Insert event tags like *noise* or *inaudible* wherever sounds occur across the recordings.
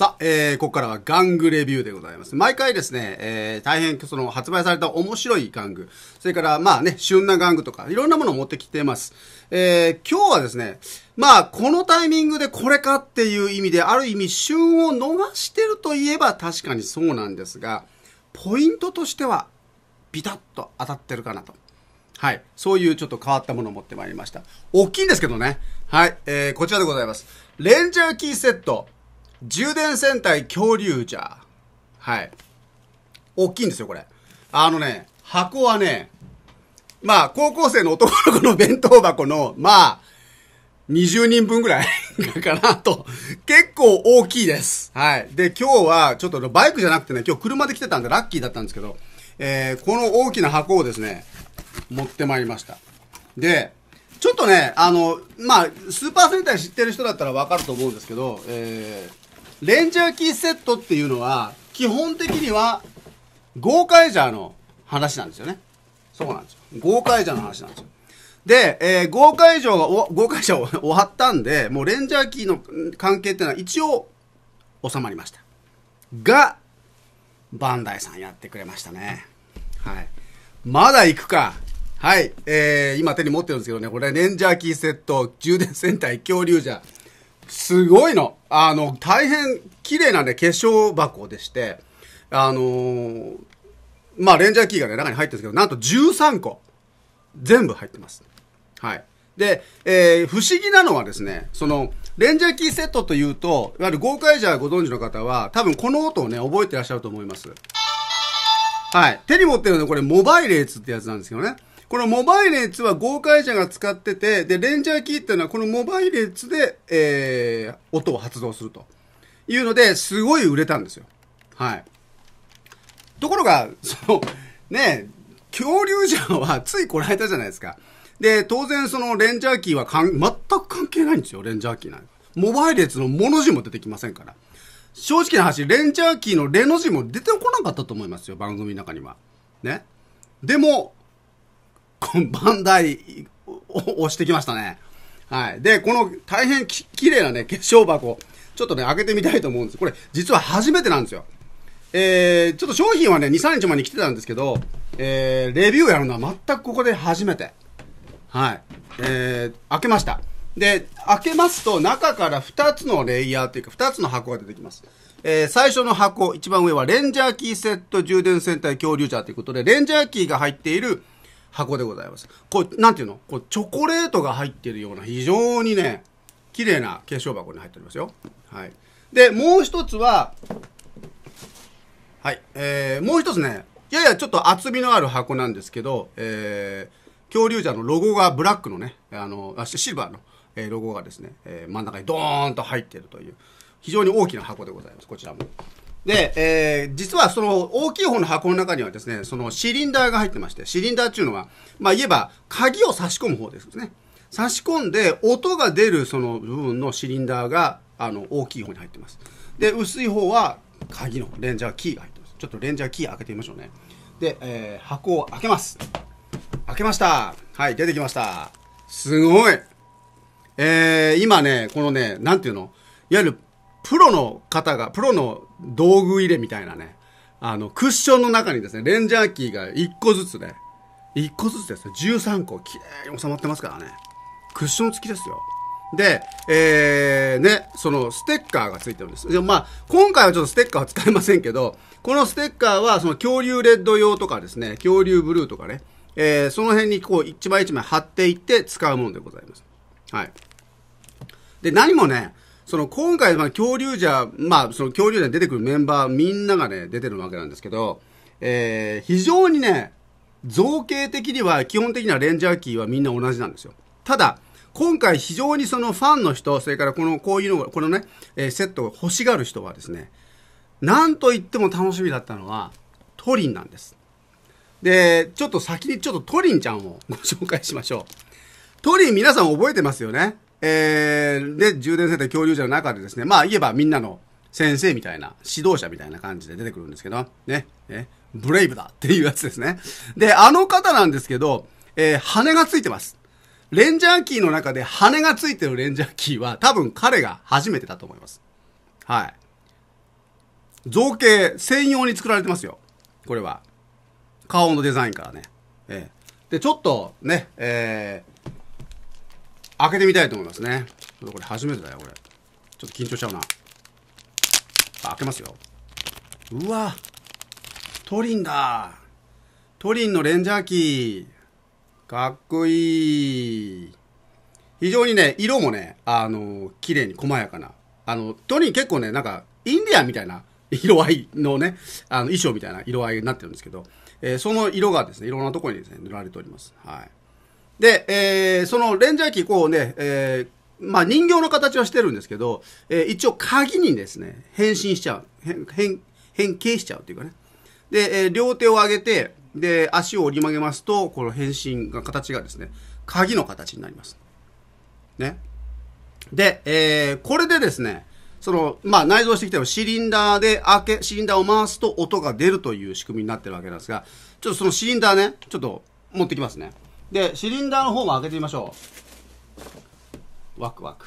さあ、えー、ここからは玩具レビューでございます。毎回ですね、えー、大変その発売された面白い玩具、それからまあね、旬な玩具とか、いろんなものを持ってきてます。えー、今日はですね、まあ、このタイミングでこれかっていう意味で、ある意味旬を逃してるといえば確かにそうなんですが、ポイントとしては、ビタッと当たってるかなと。はい。そういうちょっと変わったものを持ってまいりました。大きいんですけどね。はい。えー、こちらでございます。レンジャーキーセット。充電戦隊恐竜じゃ。はい。大きいんですよ、これ。あのね、箱はね、まあ、高校生の男の子の弁当箱の、まあ、20人分ぐらい *laughs* かなと。結構大きいです。はい。で、今日は、ちょっとバイクじゃなくてね、今日車で来てたんでラッキーだったんですけど、えー、この大きな箱をですね、持ってまいりました。で、ちょっとね、あの、まあ、スーパー戦隊知ってる人だったらわかると思うんですけど、えー、レンジャーキーセットっていうのは、基本的には、ゴーカイジャーの話なんですよね。そうなんですよ。ゴーカイジャーの話なんですよ。で、えー、ゴーカイジャーが、ゴーカイジャー終わったんで、もうレンジャーキーの関係っていうのは一応収まりました。が、バンダイさんやってくれましたね。はい。まだ行くか。はい。えー、今手に持ってるんですけどね、これレンジャーキーセット、充電センター、恐竜じゃ。すごいの。あの、大変綺麗なね、化粧箱でして、あのー、まあ、レンジャーキーがね、中に入ってるんですけど、なんと13個。全部入ってます。はい。で、えー、不思議なのはですね、その、レンジャーキーセットというと、いわゆる豪快ジャーご存知の方は、多分この音をね、覚えてらっしゃると思います。はい。手に持ってるのはこれ、モバイレーツってやつなんですけどね。このモバイレッツは豪快者が使ってて、で、レンジャーキーっていうのはこのモバイレッツで、えー、音を発動するというので、すごい売れたんですよ。はい。ところが、その、ね、恐竜じゃんはついこらえたじゃないですか。で、当然そのレンジャーキーはかん、全く関係ないんですよ、レンジャーキーなんモバイレッツのもの字も出てきませんから。正直な話、レンジャーキーのレの字も出てこなかったと思いますよ、番組の中には。ね。でも、バンダイを押してきましたね。はい。で、この大変き綺麗なね、化粧箱、ちょっとね、開けてみたいと思うんです。これ、実は初めてなんですよ。えー、ちょっと商品はね、2、3日前に来てたんですけど、えー、レビューやるのは全くここで初めて。はい。えー、開けました。で、開けますと、中から2つのレイヤーというか、2つの箱が出てきます。えー、最初の箱、一番上はレンジャーキーセット充電線体恐竜茶ということで、レンジャーキーが入っている、箱でございます。これ、なんていうのこれ、チョコレートが入ってるような非常にね、綺麗な化粧箱に入っておりますよ。はい。で、もう一つは、はい、えー、もう一つね、ややちょっと厚みのある箱なんですけど、えー、恐竜茶のロゴがブラックのね、あの、あシルバーの、えー、ロゴがですね、えー、真ん中にドーンと入っているという、非常に大きな箱でございます。こちらも。で、えー、実はその大きい方の箱の中にはですね、そのシリンダーが入ってまして、シリンダーっていうのは、まあ言えば鍵を差し込む方ですね。差し込んで音が出るその部分のシリンダーが、あの、大きい方に入ってます。で、薄い方は鍵のレンジャーキーが入ってます。ちょっとレンジャーキー開けてみましょうね。で、えー、箱を開けます。開けました。はい、出てきました。すごい。えー、今ね、このね、なんていうのいわゆるプロの方が、プロの道具入れみたいなね、あの、クッションの中にですね、レンジャーキーが1個ずつね、1個ずつですね、13個、綺麗に収まってますからね。クッション付きですよ。で、えー、ね、そのステッカーが付いてるんです。でまあ、今回はちょっとステッカーは使えませんけど、このステッカーはその恐竜レッド用とかですね、恐竜ブルーとかね、えー、その辺にこう一枚一枚貼っていって使うものでございます。はい。で、何もね、その今回、まあ、恐竜じゃ、まあ、その恐竜じゃ出てくるメンバーみんながね、出てるわけなんですけど、えー、非常にね、造形的には基本的にはレンジャーキーはみんな同じなんですよ。ただ、今回非常にそのファンの人、それからこの、こういうのが、このね、えー、セットを欲しがる人はですね、なんと言っても楽しみだったのは、トリンなんです。で、ちょっと先にちょっとトリンちゃんをご紹介しましょう。トリン皆さん覚えてますよねえー、で、充電世帯恐竜者の中でですね、まあ言えばみんなの先生みたいな、指導者みたいな感じで出てくるんですけど、ね、ね、ブレイブだっていうやつですね。で、あの方なんですけど、えー、羽がついてます。レンジャーキーの中で羽がついてるレンジャーキーは多分彼が初めてだと思います。はい。造形専用に作られてますよ。これは。顔のデザインからね。えー、で、ちょっとね、え開けてみたいと思いますね。ちょっとこれ初めてだよ、これ。ちょっと緊張しちゃうな。開けますよ。うわトリンだトリンのレンジャーキー。かっこいい非常にね、色もね、あの、綺麗に細やかな。あの、トリン結構ね、なんか、インディアンみたいな *laughs* 色合いのね、あの、衣装みたいな色合いになってるんですけど、えー、その色がですね、いろんなところにですね、塗られております。はい。で、えー、そのレンジャー機、こうね、えー、まあ、人形の形はしてるんですけど、えー、一応鍵にですね、変身しちゃう。変、変変形しちゃうっていうかね。で、えー、両手を上げて、で、足を折り曲げますと、この変身が形がですね、鍵の形になります。ね。で、えー、これでですね、その、まあ、内蔵してきたシリンダーで開け、シリンダーを回すと音が出るという仕組みになってるわけなんですが、ちょっとそのシリンダーね、ちょっと持ってきますね。で、シリンダーの方も開けてみましょう。ワクワク。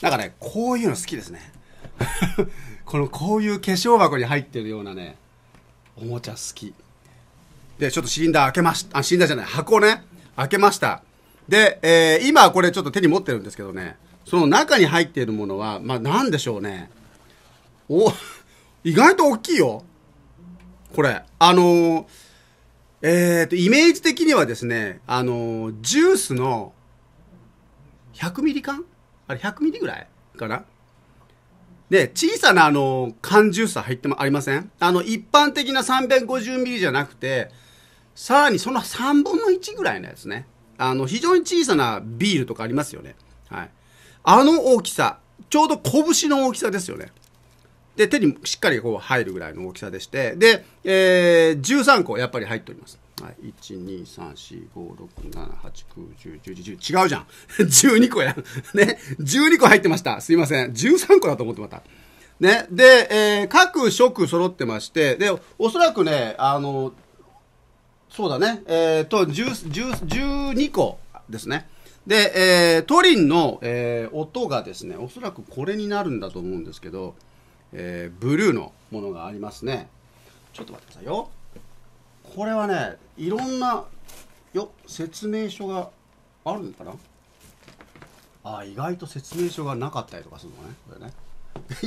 なんかね、こういうの好きですね。*laughs* このこういう化粧箱に入ってるようなね、おもちゃ好き。で、ちょっとシリンダー開けました。あ、シリンダーじゃない、箱ね。開けました。で、えー、今これちょっと手に持ってるんですけどね、その中に入っているものは、まあ何でしょうね。お、意外と大きいよ。これ。あのーえっ、ー、と、イメージ的にはですね、あの、ジュースの100ミリ缶あれ100ミリぐらいかなで、小さなあの、缶ジュース入ってもありませんあの、一般的な350ミリじゃなくて、さらにその3分の1ぐらいのやつね。あの、非常に小さなビールとかありますよね。はい。あの大きさ、ちょうど拳の大きさですよね。で、手にしっかりこう入るぐらいの大きさでして、で、えー、13個やっぱり入っております。はい、1、2、3、4、5、6、7、8、9、10、11、10、違うじゃん。12個や。ね、12個入ってました。すいません。13個だと思ってまた。ね、で、えー、各色揃ってまして、で、おそらくね、あの、そうだね、えー、と、12個ですね。で、えー、トリンの、えー、音がですね、おそらくこれになるんだと思うんですけど、えー、ブルーのものがありますねちょっと待ってくださいよこれはねいろんなよ説明書があるのかなあ意外と説明書がなかったりとかするのねこれね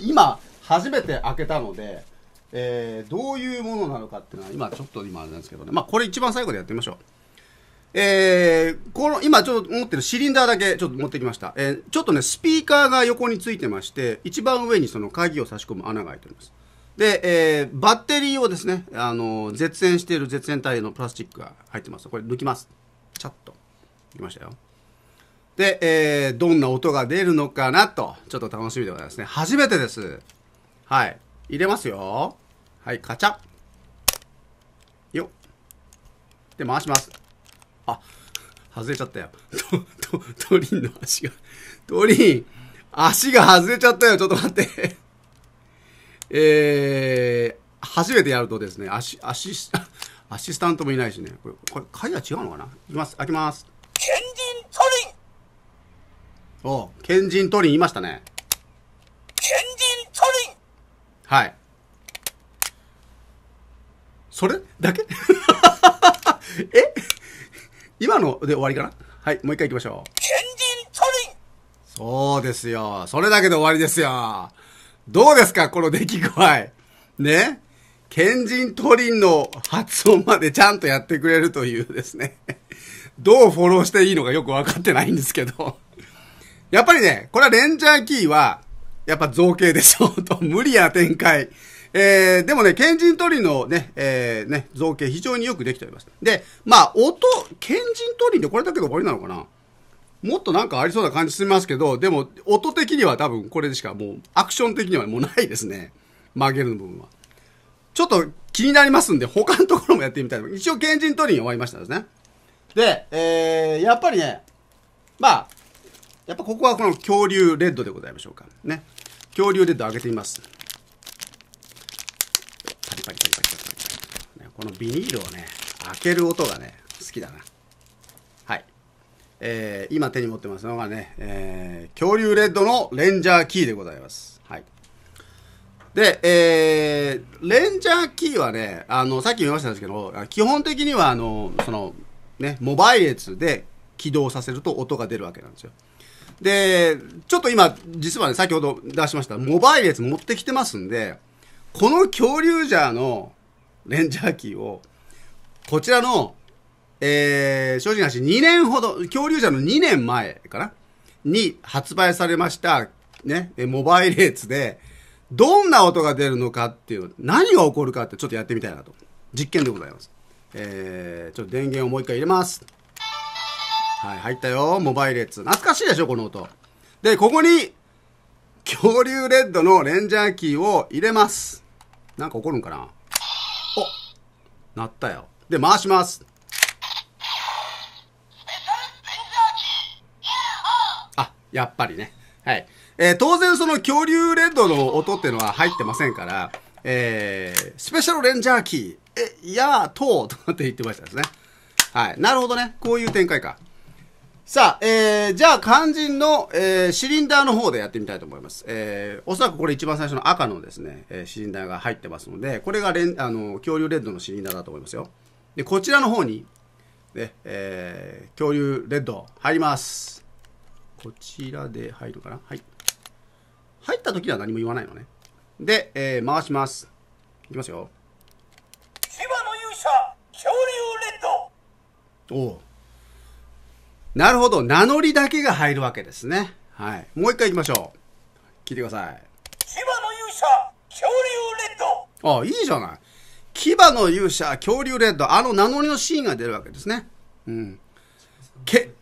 今初めて開けたので、えー、どういうものなのかっていうのは今ちょっと今あれなんですけどねまあこれ一番最後でやってみましょうえー、この、今ちょっと持ってるシリンダーだけちょっと持ってきました。えー、ちょっとね、スピーカーが横についてまして、一番上にその鍵を差し込む穴が開いております。で、えー、バッテリーをですね、あの、絶縁している絶縁体のプラスチックが入ってます。これ抜きます。ちャっと。抜きましたよ。で、えー、どんな音が出るのかなと、ちょっと楽しみでございますね。初めてです。はい。入れますよ。はい、カチャ。よっ。で、回します。あ、外れちゃったよ。と、と、トリンの足が。トリン、足が外れちゃったよ。ちょっと待って。えー、初めてやるとですね、足、アシス、アシスタントもいないしね。これ、これ、回が違うのかないきます、開きます。賢人トリンお賢人トリンいましたね。賢人トリンはい。それだけ *laughs* え今ので終わりかなはい、もう一回行きましょう。そうですよ。それだけで終わりですよ。どうですかこの出来具合。ね賢人トリンの発音までちゃんとやってくれるというですね。どうフォローしていいのかよくわかってないんですけど。やっぱりね、これはレンジャーキーは、やっぱ造形でしょうと、無理や展開。えー、でもね、賢人鳥のね、えー、ね、造形非常によくできております。で、まあ、音、賢人鳥ってこれだけで終わりなのかなもっとなんかありそうな感じしますけど、でも、音的には多分これでしかもう、アクション的にはもうないですね。曲げるの部分は。ちょっと気になりますんで、他のところもやってみたいと一応、賢人鳥に終わりましたですね。で、えー、やっぱりね、まあ、やっぱここはこの恐竜レッドでございましょうか。ね。恐竜レッド上げてみます。パリパリパリパリパリパリ、ね、このビニールをね開ける音がね好きだなはいえー、今手に持ってますのがね、えー、恐竜レッドのレンジャーキーでございますはいで、えー、レンジャーキーはね、あの、さっき言いましたんですけど、基本的には、あの、その、ね、モバイル列で起動させると音が出るわけなんですよ。で、ちょっと今、実はね、先ほど出しました、モバイル列持ってきてますんで、この恐竜ジャーのレンジャーキーを、こちらの、えー、正直な話、2年ほど、恐竜ジャーの2年前かなに発売されました、ね、モバイルエーツで、どんな音が出るのかっていう、何が起こるかってちょっとやってみたいなと。実験でございます。えー、ちょっと電源をもう一回入れます。はい、入ったよ。モバイルエッツ。懐かしいでしょ、この音。で、ここに、恐竜レッドのレンジャーキーを入れます。なんか起こるんかなおなったよ。で、回します。あ、やっぱりね。はい。えー、当然その恐竜レッドの音っていうのは入ってませんから、えー、スペシャルレンジャーキー、え、やーとーとかって言ってましたですね。はい。なるほどね。こういう展開か。さあ、えー、じゃあ肝心の、えー、シリンダーの方でやってみたいと思います。えー、おそらくこれ一番最初の赤のですね、えー、シリンダーが入ってますので、これがレンあの恐竜レッドのシリンダーだと思いますよ。で、こちらの方に、ね、えー、恐竜レッド入ります。こちらで入るかなはい。入った時は何も言わないのね。で、えー、回します。いきますよ。千葉の勇者、恐竜レッドおう。なるほど。名乗りだけが入るわけですね。はい。もう一回行きましょう。聞いてください。牙の勇者、恐竜レッド。あ、いいじゃない。牙の勇者、恐竜レッド。あの名乗りのシーンが出るわけですね。うん。け、*laughs*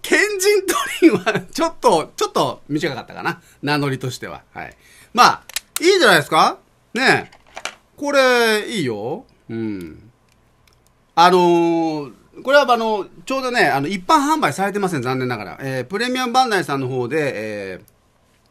賢人トリンは、ちょっと、ちょっと短かったかな。名乗りとしては。はい。まあ、いいじゃないですかねえ。これ、いいよ。うん。あのーこれはあの、ちょうどね、あの、一般販売されてません、残念ながら。えー、プレミアムバンダイさんの方で、え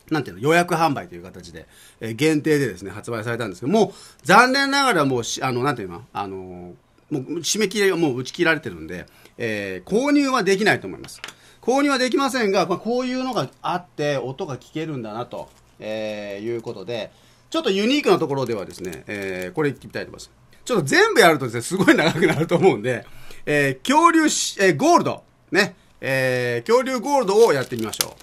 ー、なんていうの、予約販売という形で、えー、限定でですね、発売されたんですけども、残念ながらもう、あの、なんていうの、あの、もう締め切りがもう打ち切られてるんで、えー、購入はできないと思います。購入はできませんが、まあ、こういうのがあって、音が聞けるんだなと、えー、いうことで、ちょっとユニークなところではですね、えー、これいってみたいと思います。ちょっと全部やるとですね、すごい長くなると思うんで、えー、恐竜し、えー、ゴールド。ね。えー、恐竜ゴールドをやってみましょ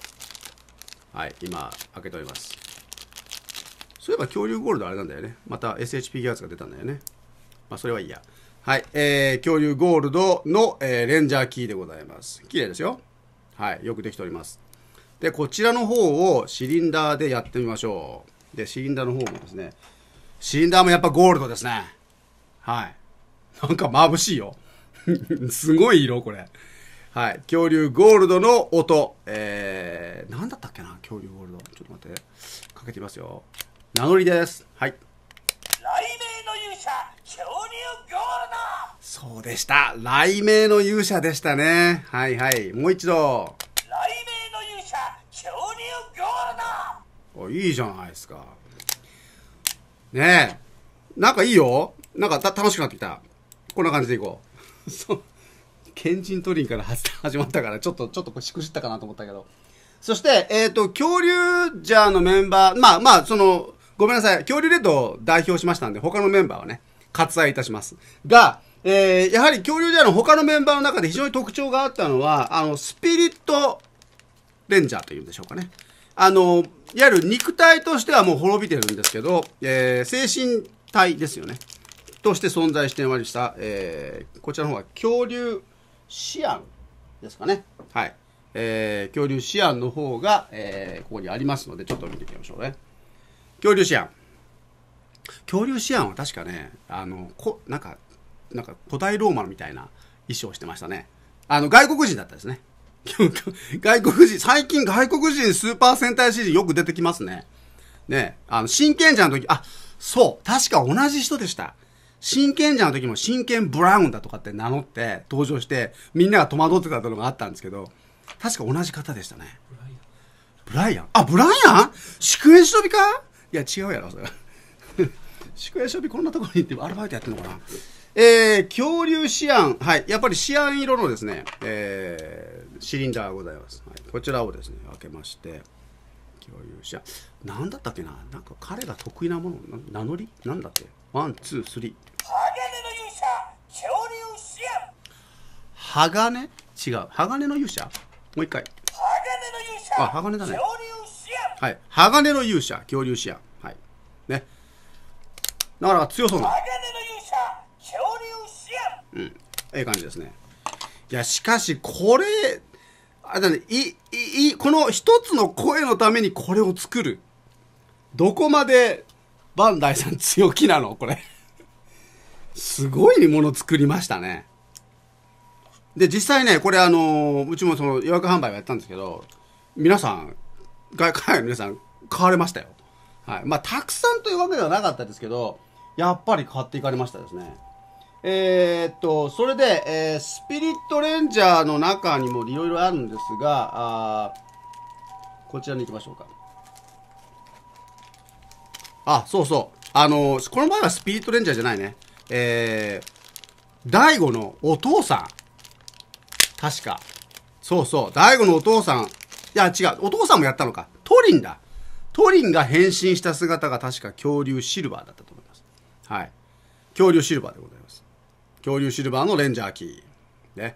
う。はい、今、開けております。そういえば恐竜ゴールドあれなんだよね。また SHP ギャーツが出たんだよね。まあ、それはいいや。はい、えー、恐竜ゴールドの、えー、レンジャーキーでございます。綺麗ですよ。はい、よくできております。で、こちらの方をシリンダーでやってみましょう。で、シリンダーの方もですね、シリンダーもやっぱゴールドですね。はい。なんか眩しいよ。*laughs* すごい色、これ。はい。恐竜ゴールドの音。えー、なんだったっけな恐竜ゴールド。ちょっと待って。かけてみますよ。名乗りです。はい。そうでした。雷鳴の勇者でしたね。はいはい。もう一度。雷鳴の勇者、恐竜ゴールド。いいじゃないですか。ねえ。なんかいいよ。なんか楽しくなってきた。こんな感じでいこう。そう賢人トリンから始まったからちょっとちょっとこしくじったかなと思ったけどそして、えっ、ー、と、恐竜ジャーのメンバー、まあまあ、その、ごめんなさい、恐竜レッドを代表しましたんで、他のメンバーはね、割愛いたします。が、えー、やはり恐竜ジャーの他のメンバーの中で非常に特徴があったのは、あの、スピリットレンジャーというんでしょうかね。あの、いわゆる肉体としてはもう滅びてるんですけど、えー、精神体ですよね。として存在してました、えー、こちらの方は恐竜シアンですかね。はい。えー、恐竜シアンの方が、えー、ここにありますので、ちょっと見ていきましょうね。恐竜シアン。恐竜シアンは確かね、あの、こ、なんか、なんか古代ローマみたいな衣装してましたね。あの、外国人だったですね。*laughs* 外国人、最近外国人スーパー戦隊シ人ーズよく出てきますね。ね、あの、真剣者の時、あ、そう、確か同じ人でした。真剣者の時も真剣ブラウンだとかって名乗って登場して、みんなが戸惑ってたのがあったんですけど、確か同じ方でしたね。ブライアン。あ、ブライアン宿営忍びかいや、違うやろ、それ *laughs* 宿営忍びこんなところに行ってアルバイトやってんのかなえー、恐竜シアン。はい。やっぱりシアン色のですね、えー、シリンダーがございます。はい、こちらをですね、開けまして、恐竜シアン。なんだったっけななんか彼が得意なもの、名乗りなんだっけワン、ツー、スリー。鋼違う。鋼の勇者もう一回。鋼の勇あ、鋼だね。はい。鋼の勇者、恐竜シアはい。ね。だから強そうな。鋼の勇者、恐竜うん。ええ感じですね。いや、しかし、これ、あれだね、い、い、い、この一つの声のためにこれを作る。どこまでバンダイさん強気なのこれ。すごいもの作りましたね。で、実際ね、これあのうちもその予約販売をやったんですけど、皆さん、外海外の皆さん、買われましたよ。はい。まあ、たくさんというわけではなかったですけど、やっぱり買っていかれましたですね。えー、っと、それで、えー、スピリットレンジャーの中にもいろいろあるんですが、あこちらに行きましょうか。あ、そうそう。あのー、この前はスピリットレンジャーじゃないね。えー、大悟のお父さん。確か。そうそう。大悟のお父さん。いや、違う。お父さんもやったのか。トリンだ。トリンが変身した姿が確か恐竜シルバーだったと思います。はい。恐竜シルバーでございます。恐竜シルバーのレンジャーキー。ね。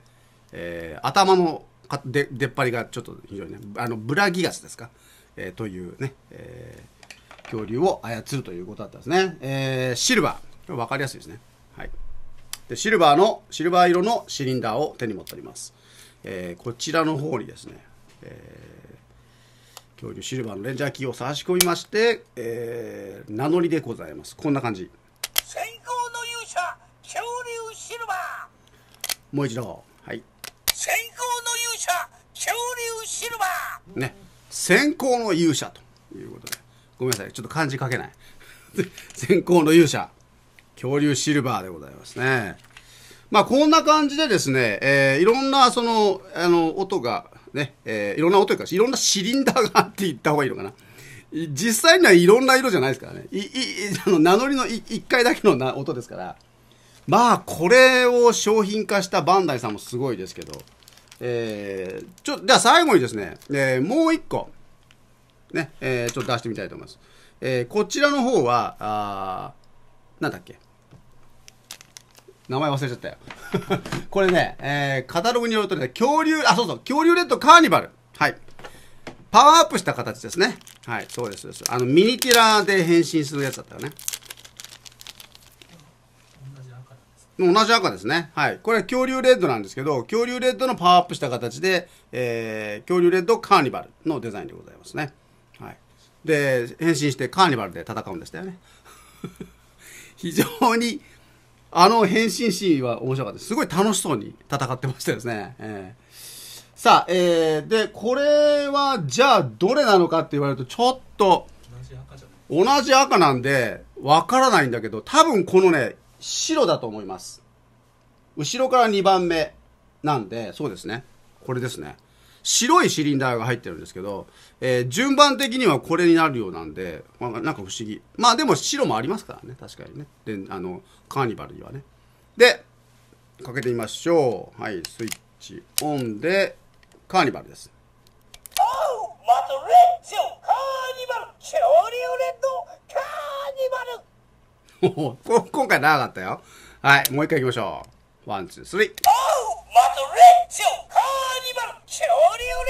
えー、頭ので出っ張りがちょっと非常にね、あの、ブラギガスですか。えー、というね。えー恐竜を操るということだったんですね。えー、シルバー。分かりやすいですね。はい。で、シルバーの、シルバー色のシリンダーを手に持っております。えー、こちらの方にですね、えー、恐竜シルバーのレンジャーキーを差し込みまして、えー、名乗りでございます。こんな感じ。最高の勇者、恐竜シルバー。もう一度。はい。先行の勇者、恐竜シルバー。ね。先行の勇者ということで。ごめんなさい。ちょっと漢字書けない。先 *laughs* 行の勇者、恐竜シルバーでございますね。まあ、こんな感じでですね、えー、いろんな、その、あの、音が、ね、えー、いろんな音というか、いろんなシリンダーがあって言った方がいいのかな。実際にはいろんな色じゃないですからね。い、い、あの、名乗りの1回だけのな音ですから。まあ、これを商品化したバンダイさんもすごいですけど。えー、ちょ、じゃあ最後にですね、えー、もう一個。ね、えー、ちょっと出してみたいと思います。えー、こちらの方は、あなんだっけ。名前忘れちゃったよ。*laughs* これね、えー、カタログによるとね、恐竜、あ、そうそう、恐竜レッドカーニバル。はい。パワーアップした形ですね。はい、そうです、です。あの、ミニティラで変身するやつだったよね。同じ赤ですね。はい。これは恐竜レッドなんですけど、恐竜レッドのパワーアップした形で、えー、恐竜レッドカーニバルのデザインでございますね。で変身してカーニバルで戦うんでしたよね *laughs* 非常にあの変身シーンは面白かったですごい楽しそうに戦ってましたですね、えー、さあ、えー、でこれはじゃあどれなのかって言われるとちょっと同じ赤なんでわからないんだけど多分このね白だと思います後ろから2番目なんでそうですねこれですね白いシリンダーが入ってるんですけど、えー、順番的にはこれになるようなんで、まあ、なんか不思議。まあでも白もありますからね、確かにね。で、あの、カーニバルにはね。で、かけてみましょう。はい、スイッチオンで、カーニバルです。*laughs* おう今回長かったよ。はい、もう一回行きましょう。ワン、ツー、スリー。レッドカーニ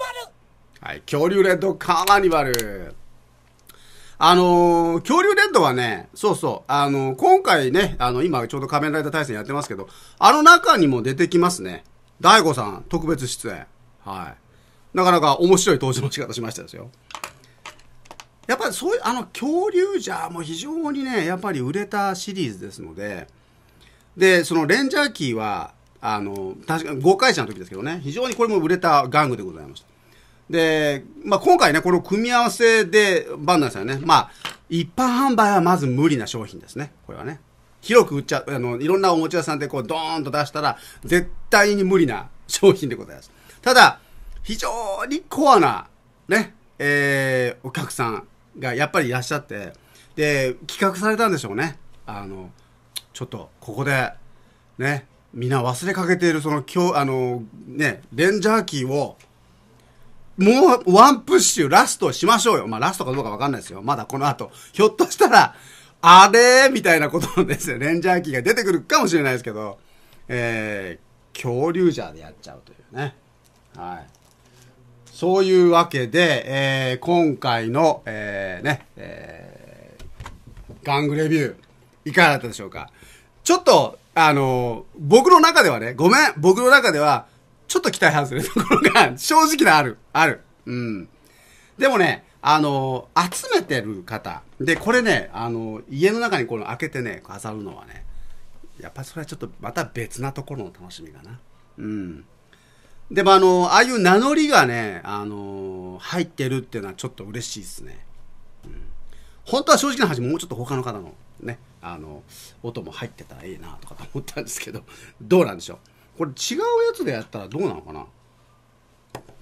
バルはい、恐竜レッドカーニバル。あのー、恐竜レッドはね、そうそう、あのー、今回ね、あの、今ちょうど仮面ライダー対戦やってますけど、あの中にも出てきますね。大悟さん、特別出演。はい。なかなか面白い登場の仕方しましたですよ。やっぱりそういう、あの、恐竜じゃもう非常にね、やっぱり売れたシリーズですので、で、そのレンジャーキーは、あの、確か5回者の時ですけどね、非常にこれも売れた玩具でございました。で、まあ、今回ね、この組み合わせで、バンナーさんね、まあ、一般販売はまず無理な商品ですね、これはね。広く売っちゃ、う、あの、いろんなおもちゃ屋さんでこう、ドーンと出したら、絶対に無理な商品でございます。ただ、非常にコアな、ね、えー、お客さんがやっぱりいらっしゃって、で、企画されたんでしょうね。あの、ちょっと、ここで、ね、皆忘れかけているその今日、あの、ね、レンジャーキーを、もうワンプッシュラストしましょうよ。まあラストかどうかわかんないですよ。まだこの後。ひょっとしたら、あれみたいなことですよ。レンジャーキーが出てくるかもしれないですけど、えー、恐竜ジャーでやっちゃうというね。はい。そういうわけで、えー、今回の、えー、ね、えー、ガングレビュー、いかがだったでしょうかちょっと、あの、僕の中ではね、ごめん、僕の中では、ちょっと期待外れるところが、正直なある、ある。うん。でもね、あの、集めてる方。で、これね、あの、家の中にこの開けてね、飾るのはね、やっぱそれはちょっとまた別なところの楽しみかな。うん。でもあの、ああいう名乗りがね、あの、入ってるっていうのはちょっと嬉しいですね。うん。本当は正直な話、もうちょっと他の方のね、あの音も入ってたらいいなとかと思ったんですけど *laughs* どうなんでしょうこれ違うやつでやったらどうなのかな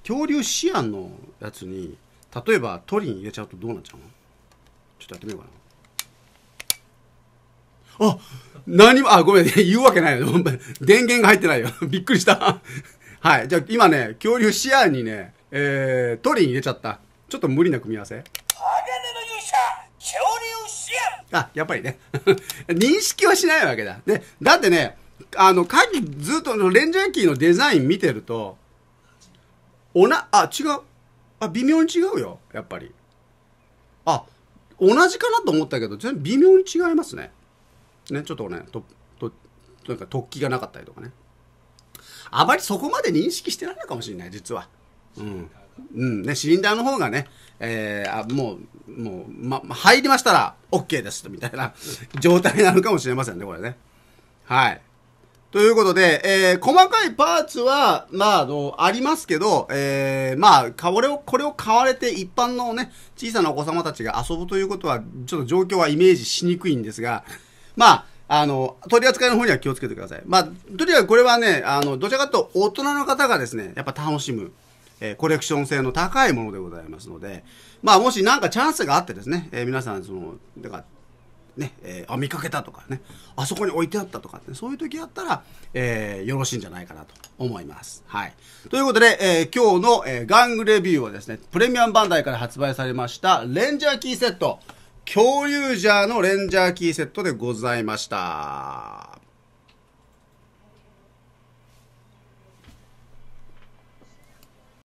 恐竜シアンのやつに例えばトリン入れちゃうとどうなっちゃうのちょっとやってみようかなあ何も、あ、ごめん、*laughs* 言うわけないよ。*laughs* 電源が入ってないよ。びっくりした。はい。じゃあ今ね、恐竜シアンにね、えー、トリン入れちゃった。ちょっと無理な組み合わせ。の勇者あ、やっぱりね。*laughs* 認識はしないわけだ。で、だってね、あの、鍵ずっとレンジャーキーのデザイン見てると、おな、あ、違う。あ、微妙に違うよ。やっぱり。あ、同じかなと思ったけど、全然微妙に違いますね。ね、ちょっとね、と、と、なんか突起がなかったりとかね。あまりそこまで認識してないのかもしれない、実は。うん。うんね、シリンダーの方がね、えー、あもう、もう、ま、入りましたら OK です、みたいな *laughs* 状態なのかもしれませんね、これね。はい。ということで、えー、細かいパーツは、まあ、あの、ありますけど、えー、まあ、これを、これを買われて一般のね、小さなお子様たちが遊ぶということは、ちょっと状況はイメージしにくいんですが、まあ、あの、取り扱いの方には気をつけてください。まあ、とにかくこれはね、あの、どちらかと大人の方がですね、やっぱ楽しむえー、コレクション性の高いものでございますので、まあもし何かチャンスがあってですね、えー、皆さん、その、だから、ね、えー、あ、見かけたとかね、あそこに置いてあったとかね、そういう時あったら、えー、よろしいんじゃないかなと思います。はい。ということで、えー、今日の、えー、ガングレビューはですね、プレミアムバンダイから発売されました、レンジャーキーセット、共有ジャーのレンジャーキーセットでございました。